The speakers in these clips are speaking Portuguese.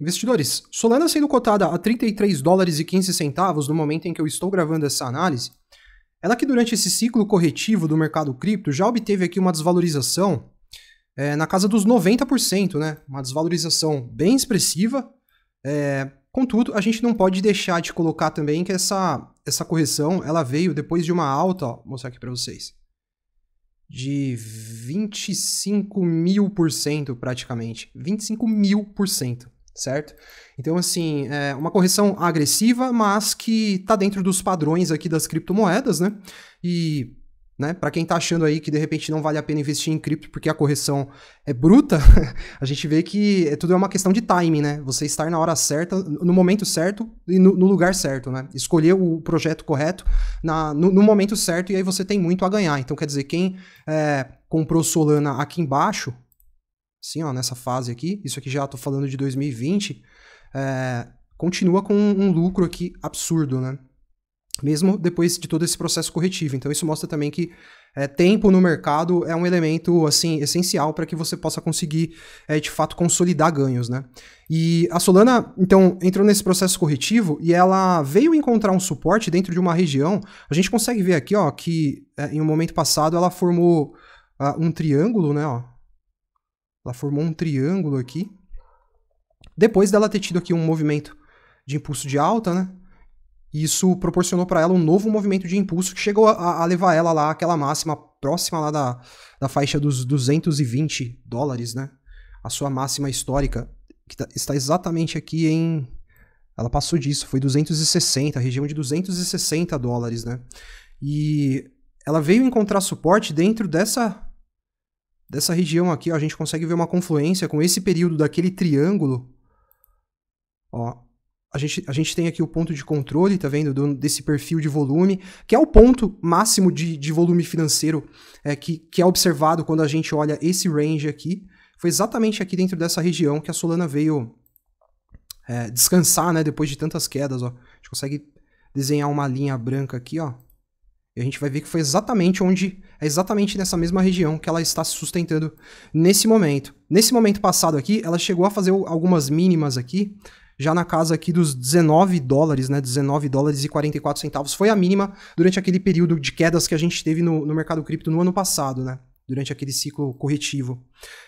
Investidores, Solana sendo cotada a 33 dólares e 15 centavos no momento em que eu estou gravando essa análise, ela que durante esse ciclo corretivo do mercado cripto já obteve aqui uma desvalorização é, na casa dos 90%, né? Uma desvalorização bem expressiva. É, contudo, a gente não pode deixar de colocar também que essa, essa correção ela veio depois de uma alta, ó, vou mostrar aqui para vocês, de 25 mil por cento praticamente, 25 mil por cento certo? Então, assim, é uma correção agressiva, mas que está dentro dos padrões aqui das criptomoedas, né? E, né, para quem está achando aí que de repente não vale a pena investir em cripto porque a correção é bruta, a gente vê que é tudo é uma questão de timing, né? Você estar na hora certa, no momento certo e no, no lugar certo, né? Escolher o projeto correto na, no, no, momento certo e aí você tem muito a ganhar. Então, quer dizer, quem é, comprou Solana aqui embaixo sim ó, nessa fase aqui, isso aqui já estou falando de 2020, é, continua com um lucro aqui absurdo, né? Mesmo depois de todo esse processo corretivo. Então, isso mostra também que é, tempo no mercado é um elemento assim essencial para que você possa conseguir, é, de fato, consolidar ganhos. Né? E a Solana, então, entrou nesse processo corretivo e ela veio encontrar um suporte dentro de uma região. A gente consegue ver aqui ó, que, é, em um momento passado, ela formou uh, um triângulo, né? Ó, ela formou um triângulo aqui. Depois dela ter tido aqui um movimento de impulso de alta, né? Isso proporcionou para ela um novo movimento de impulso que chegou a, a, levar ela lá àquela máxima próxima lá da, da faixa dos 220 dólares, né? A sua máxima histórica, que tá, está exatamente aqui em. Ela passou disso, foi 260, região de 260 dólares, né? E ela veio encontrar suporte dentro dessa dessa região aqui, ó, a gente consegue ver uma confluência com esse período daquele triângulo. Ó, a gente, a gente tem aqui o ponto de controle, tá vendo? Do, desse perfil de volume, que é o ponto máximo de, de volume financeiro é, que, que é observado quando a gente olha esse range aqui. Foi exatamente aqui dentro dessa região que a Solana veio é, descansar, né? Depois de tantas quedas, ó. A gente consegue desenhar uma linha branca aqui, ó. E a gente vai ver que foi exatamente onde, é exatamente nessa mesma região que ela está se sustentando nesse momento. Nesse momento passado aqui, ela chegou a fazer algumas mínimas aqui, já na casa aqui dos 19 dólares, né, 19 dólares e 44 centavos, foi a mínima durante aquele período de quedas que a gente teve no, no mercado cripto no ano passado, né durante aquele ciclo corretivo.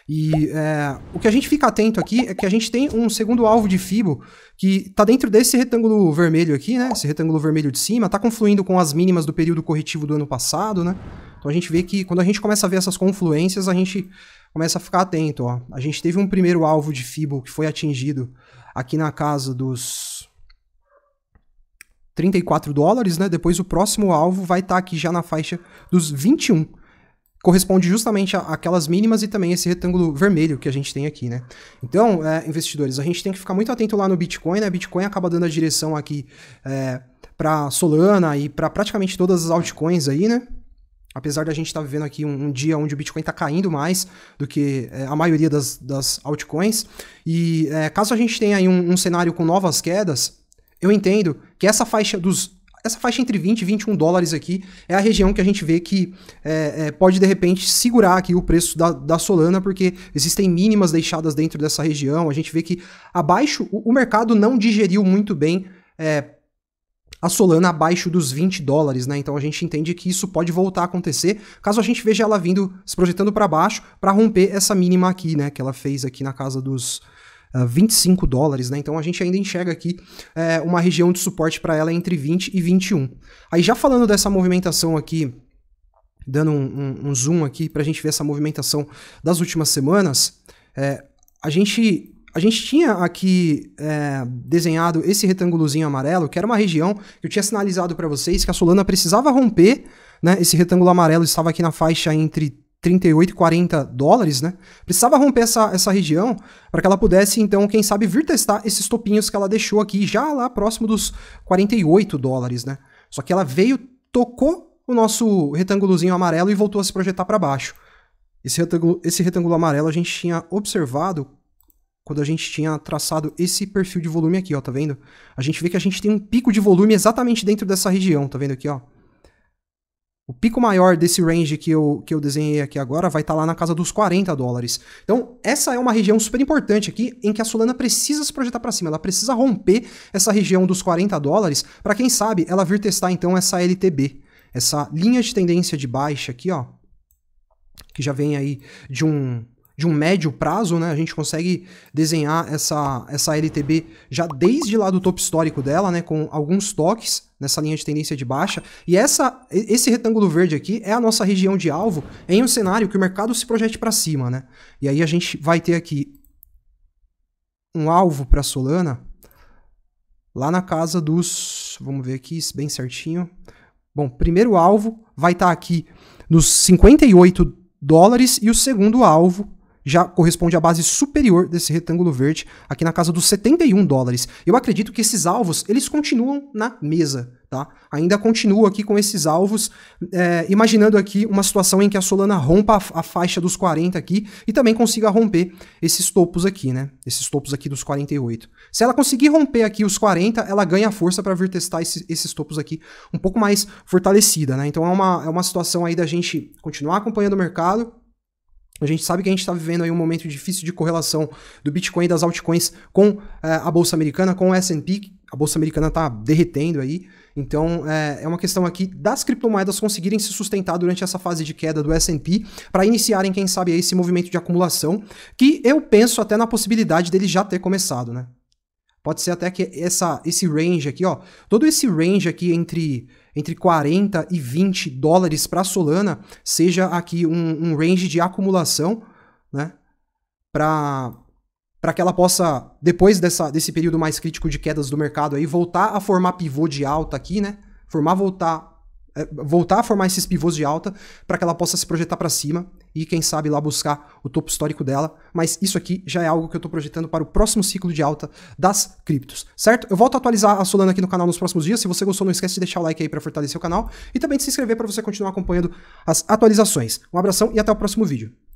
E é, o que a gente fica atento aqui é que a gente tem um segundo alvo de FIBO que está dentro desse retângulo vermelho aqui, né? Esse retângulo vermelho de cima, está confluindo com as mínimas do período corretivo do ano passado, né? Então a gente vê que quando a gente começa a ver essas confluências, a gente começa a ficar atento. Ó. A gente teve um primeiro alvo de FIBO que foi atingido aqui na casa dos 34 dólares, né? Depois o próximo alvo vai estar tá aqui já na faixa dos 21 corresponde justamente àquelas mínimas e também esse retângulo vermelho que a gente tem aqui, né? Então, é, investidores, a gente tem que ficar muito atento lá no Bitcoin, né? Bitcoin acaba dando a direção aqui é, para Solana e para praticamente todas as altcoins aí, né? Apesar da gente estar tá vivendo aqui um, um, dia onde o Bitcoin está caindo mais do que é, a maioria das, das altcoins. E é, caso a gente tenha aí um, um cenário com novas quedas, eu entendo que essa faixa dos essa faixa entre 20 e 21 dólares aqui é a região que a gente vê que é, é, pode de repente segurar aqui o preço da, da, Solana, porque existem mínimas deixadas dentro dessa região. A gente vê que abaixo o, o mercado não digeriu muito bem. É, a Solana abaixo dos 20 dólares, né? Então a gente entende que isso pode voltar a acontecer, caso a gente veja ela vindo se projetando para baixo para romper essa mínima aqui, né, que ela fez aqui na casa dos 25 ah, dólares, né? Então a gente ainda enxerga aqui é, uma região de suporte para ela entre 20 e 21. Aí já falando dessa movimentação aqui dando um, um, um, zoom aqui para a gente ver essa movimentação das últimas semanas, é, a gente a gente tinha aqui é, desenhado esse retângulozinho amarelo, que era uma região que eu tinha sinalizado para vocês que a Solana precisava romper, né? Esse retângulo amarelo estava aqui na faixa entre 38 e 40 dólares, né? Precisava romper essa, essa região para que ela pudesse, então, quem sabe, vir testar esses topinhos que ela deixou aqui, já lá próximo dos 48 dólares, né? Só que ela veio, tocou o nosso retângulozinho amarelo e voltou a se projetar para baixo. Esse retângulo, esse retângulo amarelo a gente tinha observado quando a gente tinha traçado esse perfil de volume aqui, ó, tá vendo? A gente vê que a gente tem um pico de volume exatamente dentro dessa região, tá vendo aqui, ó? O pico maior desse range que eu, que eu desenhei aqui agora vai estar tá lá na casa dos 40 dólares. Então, essa é uma região super importante aqui em que a Solana precisa se projetar para cima. Ela precisa romper essa região dos 40 dólares para, quem sabe, ela vir testar então essa LTB. Essa linha de tendência de baixa aqui, ó. Que já vem aí de um de um médio prazo, né? A gente consegue desenhar essa, essa LTB já desde lá do topo histórico dela, né? Com alguns toques nessa linha de tendência de baixa. E essa, esse retângulo verde aqui é a nossa região de alvo em um cenário que o mercado se projete para cima, né? E aí a gente vai ter aqui um alvo para Solana lá na casa dos, vamos ver aqui bem certinho. Bom, primeiro alvo vai estar tá aqui nos 58 dólares e o segundo alvo já corresponde à base superior desse retângulo verde, aqui na casa dos 71 dólares. Eu acredito que esses alvos, eles continuam na mesa, tá? Ainda continuo aqui com esses alvos, é, imaginando aqui uma situação em que a Solana rompa a, a, faixa dos 40 aqui e também consiga romper esses topos aqui, né? Esses topos aqui dos 48. Se ela conseguir romper aqui os 40, ela ganha força para vir testar esse, esses topos aqui um pouco mais fortalecida, né? Então é uma, é uma situação aí da gente continuar acompanhando o mercado, a gente sabe que a gente está vivendo aí um momento difícil de correlação do Bitcoin e das altcoins com é, a Bolsa Americana, com o S&P, a Bolsa Americana está derretendo aí. Então, é, é, uma questão aqui das criptomoedas conseguirem se sustentar durante essa fase de queda do S&P para iniciarem, quem sabe, esse movimento de acumulação, que eu penso até na possibilidade dele já ter começado, né? Pode ser até que essa, esse range aqui, ó, todo esse range aqui entre entre 40 e 20 dólares para Solana seja aqui um, um, range de acumulação, né? Para para que ela possa depois dessa, desse período mais crítico de quedas do mercado aí voltar a formar pivô de alta aqui, né? Formar voltar é, voltar a formar esses pivôs de alta para que ela possa se projetar para cima e quem sabe lá buscar o topo histórico dela, mas isso aqui já é algo que eu estou projetando para o próximo ciclo de alta das criptos, certo? Eu volto a atualizar a Solana aqui no canal nos próximos dias, se você gostou não esquece de deixar o like aí para fortalecer o canal e também de se inscrever para você continuar acompanhando as atualizações. Um abração e até o próximo vídeo.